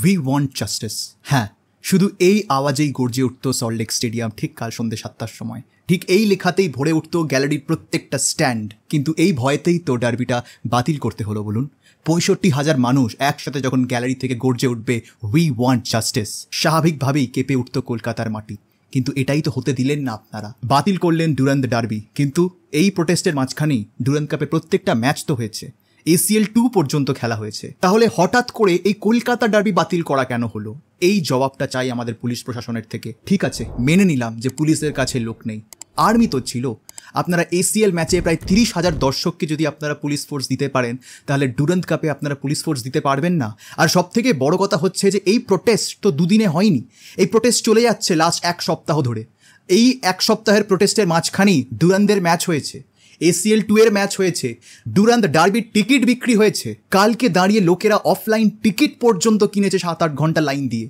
we want justice হ্যাঁ শুধু এই আওয়াজেই গর্জে উঠত সল্টলেক স্টেডিয়াম ঠিক কাল সন্ধ্যে সাতটার সময় ঠিক এই লেখাতেই ভরে উঠত গ্যালারির প্রত্যেকটা স্ট্যান্ড কিন্তু এই ভয়েতেই তো ডার্বিটা বাতিল করতে হলো বলুন পঁয়ষট্টি হাজার মানুষ একসাথে যখন গ্যালারি থেকে গর্জে উঠবে উই ওয়ান্ট জাস্টিস স্বাভাবিকভাবেই কেঁপে উঠত কলকাতার মাটি কিন্তু এটাই তো হতে দিলেন না আপনারা বাতিল করলেন ডুরান্দ ডার্বি কিন্তু এই প্রোটেস্টের মাঝখানেই ডুরান্দ কাপের প্রত্যেকটা ম্যাচ তো হয়েছে এসিএল টু পর্যন্ত খেলা হয়েছে তাহলে হঠাৎ করে এই কলকাতা ডার্বি বাতিল করা কেন হলো এই জবাবটা চাই আমাদের পুলিশ প্রশাসনের থেকে ঠিক আছে মেনে নিলাম যে পুলিশের কাছে লোক নেই আর্মি তো ছিল আপনারা এসিএল ম্যাচে প্রায় তিরিশ হাজার দর্শককে যদি আপনারা পুলিশ ফোর্স দিতে পারেন তাহলে ডুরন্ত কাপে আপনারা পুলিশ ফোর্স দিতে পারবেন না আর সব থেকে বড় কথা হচ্ছে যে এই প্রোটেস্ট তো দুদিনে হয়নি এই প্রোটেস্ট চলে যাচ্ছে লাস্ট এক সপ্তাহ ধরে এই এক সপ্তাহের প্রোটেস্টের মাঝখানেই ডুরানদের ম্যাচ হয়েছে এসিএল টু এর ম্যাচ হয়েছে ডুরান্ত ডার্বির টিকিট বিক্রি হয়েছে কালকে দাঁড়িয়ে লোকেরা অফলাইন টিকিট পর্যন্ত কিনেছে সাত আট ঘন্টা লাইন দিয়ে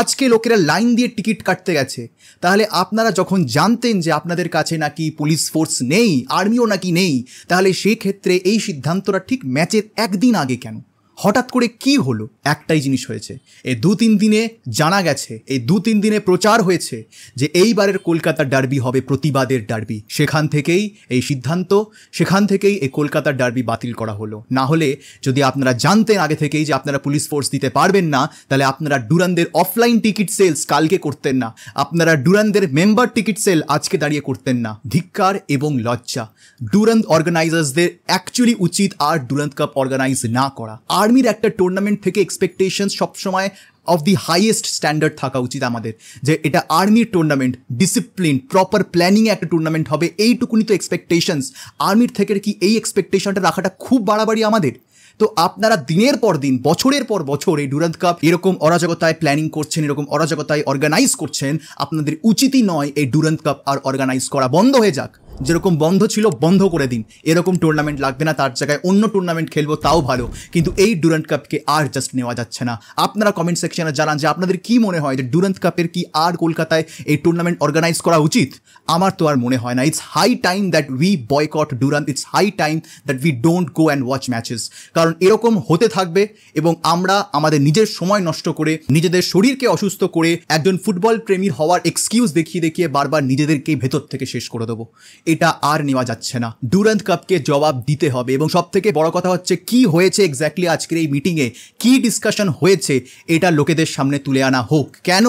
আজকে লোকেরা লাইন দিয়ে টিকিট কাটতে গেছে তাহলে আপনারা যখন জানতেন যে আপনাদের কাছে নাকি পুলিশ ফোর্স নেই আর্মিও নাকি নেই তাহলে সেক্ষেত্রে এই সিদ্ধান্তটা ঠিক ম্যাচের একদিন আগে কেন হঠাৎ করে কি হলো একটাই জিনিস হয়েছে এই দু তিন দিনে জানা গেছে এই দু তিন দিনে প্রচার হয়েছে যে এইবারের কলকাতার ডার্বি হবে প্রতিবাদের ডার্বি সেখান থেকেই এই সিদ্ধান্ত সেখান থেকেই এই কলকাতার ডার্বি বাতিল করা হলো না হলে যদি আপনারা জানতেন আগে থেকেই যে আপনারা পুলিশ ফোর্স দিতে পারবেন না তাহলে আপনারা ডুরানদের অফলাইন টিকিট সেলস কালকে করতেন না আপনারা ডুরানদের মেম্বার টিকিট সেল আজকে দাঁড়িয়ে করতেন না ধিক্কার এবং লজ্জা ডুরান্ত অর্গানাইজার্সদের অ্যাকচুয়ালি উচিত আর ডুরান্ত কাপ অর্গানাইজ না করা আর আর্মির একটা টুর্নামেন্ট থেকে এক্সপেকটেশন সবসময় অফ দি হাইয়েস্ট স্ট্যান্ডার্ড থাকা উচিত আমাদের যে এটা আর্মির টুর্নামেন্ট ডিসিপ্লিন প্রপার প্ল্যানিংয়ে একটা টুর্নামেন্ট হবে এইটুকুনি তো এক্সপেকটেশনস আর্মির থেকে কি এই এক্সপেকটেশনটা রাখাটা খুব বাড়াবাড়ি আমাদের তো আপনারা দিনের পর দিন বছরের পর বছর এই ডুরান্ত কাপ এরকম অরাজকতায় প্ল্যানিং করছেন এরকম অরাজকতায় অর্গানাইজ করছেন আপনাদের উচিতই নয় এই ডুরান্ত কাপ আর অর্গানাইজ করা বন্ধ হয়ে যাক যেরকম বন্ধ ছিল বন্ধ করে দিন এরকম টুর্নামেন্ট লাগবে না তার জায়গায় অন্য টুর্নামেন্ট খেলবো তাও ভালো কিন্তু এই ডুরান্ট কাপকে আর জাস্ট নেওয়া যাচ্ছে না আপনারা কমেন্ট সেকশনে জানান যে আপনাদের কি মনে হয় যে ডুরান্ট কাপের কি আর কলকাতায় এই টুর্নামেন্ট অর্গানাইজ করা উচিত আমার তো আর মনে হয় না it's high time that we boycott Durand it's high time that we don't go and watch matches কারণ এরকম হতে থাকবে এবং আমরা আমাদের নিজের সময় নষ্ট করে নিজেদের শরীরকে অসুস্থ করে একজন ফুটবল প্রেমীর হওয়ার এক্সকিউজ দেখিয়ে দেখিয়ে বারবার নিজেদেরকেই ভেতর থেকে শেষ করে দেবো এটা আর নেওয়া যাচ্ছে না ডুরান্ত কাপকে জবাব দিতে হবে এবং সব থেকে বড় কথা হচ্ছে কি হয়েছে এক্স্যাক্টলি আজকের এই মিটিংয়ে কি ডিসকাশন হয়েছে এটা লোকেদের সামনে তুলে আনা হোক কেন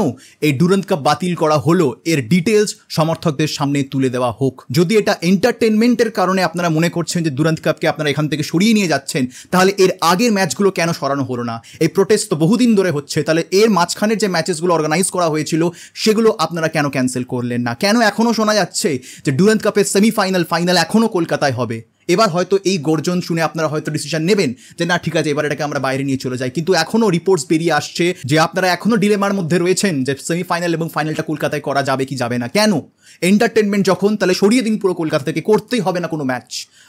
এই ডুরান্ত কাপ বাতিল করা হলো এর ডিটেলস সমর্থকদের সামনে তুলে দেওয়া হোক যদি এটা এন্টারটেনমেন্টের কারণে আপনারা মনে করছেন যে দুরান্ত কাপকে আপনারা এখান থেকে সরিয়ে নিয়ে যাচ্ছেন তাহলে এর আগের ম্যাচগুলো কেন সরানো হলো না এই প্রোটেস্ট তো বহুদিন ধরে হচ্ছে তাহলে এর মাঝখানের যে ম্যাচেসগুলো অর্গানাইজ করা হয়েছিল সেগুলো আপনারা কেন ক্যান্সেল করলেন না কেন এখনও শোনা যাচ্ছে যে ডুরান্ত কাপের লিগের সেমিফাইনাল ফাইনাল এখনও কলকাতায় হবে এবার হয়তো এই গর্জন শুনে আপনারা হয়তো ডিসিশন নেবেন যে না ঠিক আছে এবার এটাকে আমরা বাইরে নিয়ে চলে যাই কিন্তু এখনও রিপোর্টস বেরিয়ে আসছে যে আপনারা এখনও ডিলেমার মধ্যে রয়েছেন যে সেমিফাইনাল এবং ফাইনালটা কলকাতায় করা যাবে কি যাবে না কেন এন্টারটেনমেন্ট যখন তাহলে সরিয়ে দিন পুরো কলকাতা থেকে করতেই হবে না কোনো ম্যাচ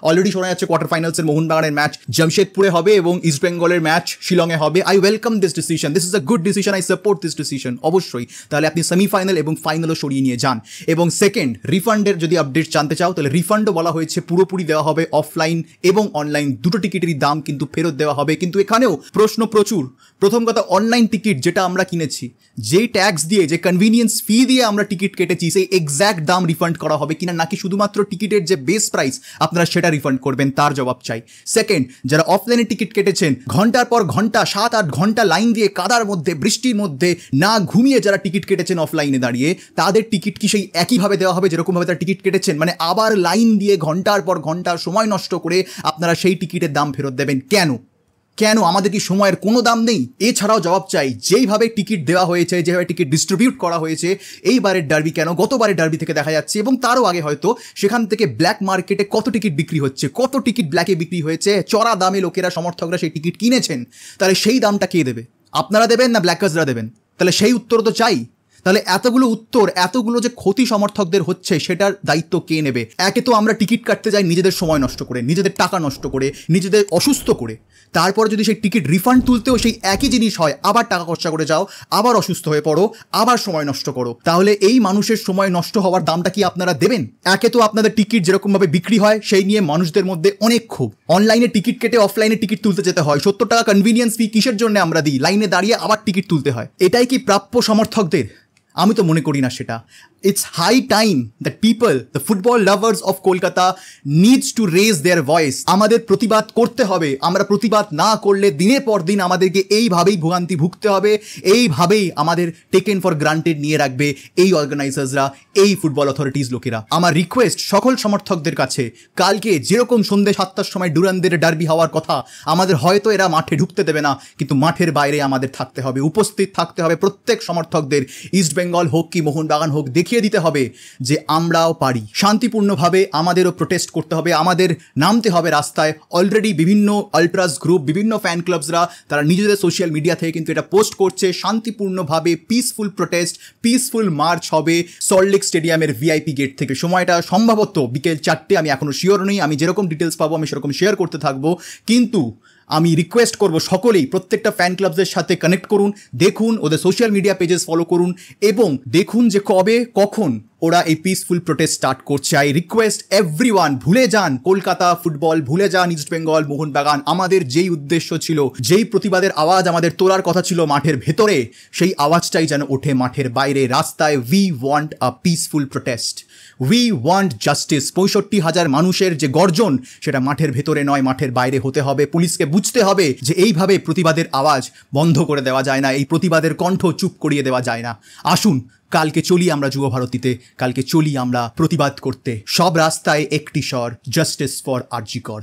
অলরেডি শোনা যাচ্ছে কোয়ার্টার ফাইনালসের মোহনবাগানের ম্যাচ জামশেদপুরে হবে এবং ইস্ট বেঙ্গলের ম্যাচ শিলংয়ে হবে I welcome this decision this is a good decision I support this decision অবশ্যই তাহলে আপনি সেমিফাইনাল এবং ফাইনালও সরিয়ে নিয়ে যান এবং সেকেন্ড রিফান্ডের যদি আপডেট জানতে চাও তাহলে রিফান্ডও বলা হয়েছে পুরোপুরি দেওয়া হবে অফলাইন এবং অনলাইন দুটো টিকিটেরই দাম কিন্তু ফেরত দেওয়া হবে কিন্তু এখানেও প্রশ্ন প্রচুর প্রথম কথা অনলাইন টিকিট যেটা আমরা কিনেছি যে ট্যাক্স দিয়ে যে কনভিনিয়েন্স ফি দিয়ে আমরা টিকিট কেটেছি সেই এক্সাক্ট এক্স্যাক্ট দাম রিফান্ড করা হবে কিনা নাকি শুধুমাত্র টিকিটের যে বেস প্রাইস আপনারা সেটা রিফান্ড করবেন তার জবাব চাই সেকেন্ড যারা অফলাইনে টিকিট কেটেছেন ঘন্টার পর ঘন্টা সাত আট ঘন্টা লাইন দিয়ে কাদার মধ্যে বৃষ্টির মধ্যে না ঘুমিয়ে যারা টিকিট কেটেছেন অফলাইনে দাঁড়িয়ে তাদের টিকিট কি সেই একইভাবে দেওয়া হবে যেরকমভাবে তারা টিকিট কেটেছেন মানে আবার লাইন দিয়ে ঘন্টার পর ঘন্টা সময় নষ্ট করে আপনারা সেই টিকিটের দাম ফেরত দেবেন কেন কেন আমাদের কি সময়ের কোনো দাম নেই এছাড়াও জবাব চাই যেইভাবে টিকিট দেওয়া হয়েছে যেভাবে টিকিট ডিস্ট্রিবিউট করা হয়েছে এইবারের ডার্বি কেন গতবারের ডার্বি থেকে দেখা যাচ্ছে এবং তারও আগে হয়তো সেখান থেকে ব্ল্যাক মার্কেটে কত টিকিট বিক্রি হচ্ছে কত টিকিট ব্ল্যাকে বিক্রি হয়েছে চড়া দামে লোকেরা সমর্থকরা সেই টিকিট কিনেছেন তাহলে সেই দামটা কে দেবে আপনারা দেবেন না ব্ল্যাকার্সরা দেবেন তাহলে সেই উত্তর তো চাই তাহলে এতগুলো উত্তর এতগুলো যে ক্ষতি সমর্থকদের হচ্ছে সেটার দায়িত্ব কে নেবে একে তো আমরা টিকিট কাটতে যাই নিজেদের সময় নষ্ট করে নিজেদের টাকা নষ্ট করে নিজেদের অসুস্থ করে তারপরে যদি সেই টিকিট রিফান্ড তুলতেও সেই একই জিনিস হয় আবার টাকা খরচা করে যাও আবার অসুস্থ হয়ে পড়ো আবার সময় নষ্ট করো তাহলে এই মানুষের সময় নষ্ট হওয়ার দামটা কি আপনারা দেবেন একে তো আপনাদের টিকিট যেরকমভাবে বিক্রি হয় সেই নিয়ে মানুষদের মধ্যে অনেক ক্ষোভ অনলাইনে টিকিট কেটে অফলাইনে টিকিট তুলতে যেতে হয় সত্তর টাকা কনভিনিয়েন্স ফি কিসের জন্য আমরা দিই লাইনে দাঁড়িয়ে আবার টিকিট তুলতে হয় এটাই কি প্রাপ্য সমর্থকদের আমি তো মনে করি না সেটা it's high time that people the football lovers of Kolkata needs to raise their voice আমাদের প্রতিবাদ করতে হবে আমরা প্রতিবাদ না করলে দিনের পর দিন আমাদেরকে এইভাবেই ভোগান্তি ভুগতে হবে এইভাবেই আমাদের টেকেন ফর গ্রান্টেড নিয়ে রাখবে এই অর্গানাইজার্সরা এই ফুটবল অথরিটিস লোকেরা আমার রিকোয়েস্ট সকল সমর্থকদের কাছে কালকে যেরকম সন্ধ্যে সাতটার সময় ডুরানদের ডার্বি হওয়ার কথা আমাদের হয়তো এরা মাঠে ঢুকতে দেবে না কিন্তু মাঠের বাইরে আমাদের থাকতে হবে উপস্থিত থাকতে হবে প্রত্যেক সমর্থকদের ইস্ট বেঙ্গল হোক কি মোহনবাগান হোক দেখিয়ে দিতে হবে যে আমরাও পারি শান্তিপূর্ণভাবে আমাদেরও প্রোটেস্ট করতে হবে আমাদের নামতে হবে রাস্তায় অলরেডি বিভিন্ন আলট্রাস গ্রুপ বিভিন্ন ফ্যান ক্লাবসরা তারা নিজেদের সোশ্যাল মিডিয়া থেকে কিন্তু এটা পোস্ট করছে শান্তিপূর্ণভাবে পিসফুল প্রোটেস্ট পিসফুল মার্চ হবে সল্টলেক স্টেডিয়ামের ভিআইপি গেট থেকে সময়টা সম্ভবত বিকেল চারটে আমি এখনও শিওর নই আমি যেরকম ডিটেলস পাবো আমি সেরকম শেয়ার করতে থাকবো কিন্তু আমি রিকোয়েস্ট করব সকলেই প্রত্যেকটা ফ্যান ক্লাবসের সাথে কানেক্ট করুন দেখুন ওদের সোশ্যাল মিডিয়া পেজেস ফলো করুন এবং দেখুন যে কবে কখন ওরা এই পিসফুল প্রোটেস্ট স্টার্ট করছে আই রিকোয়েস্ট এভরি ভুলে যান কলকাতা ফুটবল ভুলে যান ইস্ট বেঙ্গল মোহনবাগান আমাদের যেই উদ্দেশ্য ছিল যেই প্রতিবাদের আওয়াজ আমাদের তোলার কথা ছিল মাঠের ভেতরে সেই আওয়াজটাই যেন ওঠে মাঠের বাইরে রাস্তায় we want a peaceful protest we want justice পঁয়ষট্টি হাজার মানুষের যে গর্জন সেটা মাঠের ভেতরে নয় মাঠের বাইরে হতে হবে পুলিশকে বুঝতে হবে যে এইভাবে প্রতিবাদের আওয়াজ বন্ধ করে দেওয়া যায় না এই প্রতিবাদের কণ্ঠ চুপ করিয়ে দেওয়া যায় না আসুন কালকে চলি আমরা যুব ভারতীতে কালকে চলি আমরা প্রতিবাদ করতে সব রাস্তায় একটি স্বর জাস্টিস ফর আরজিকর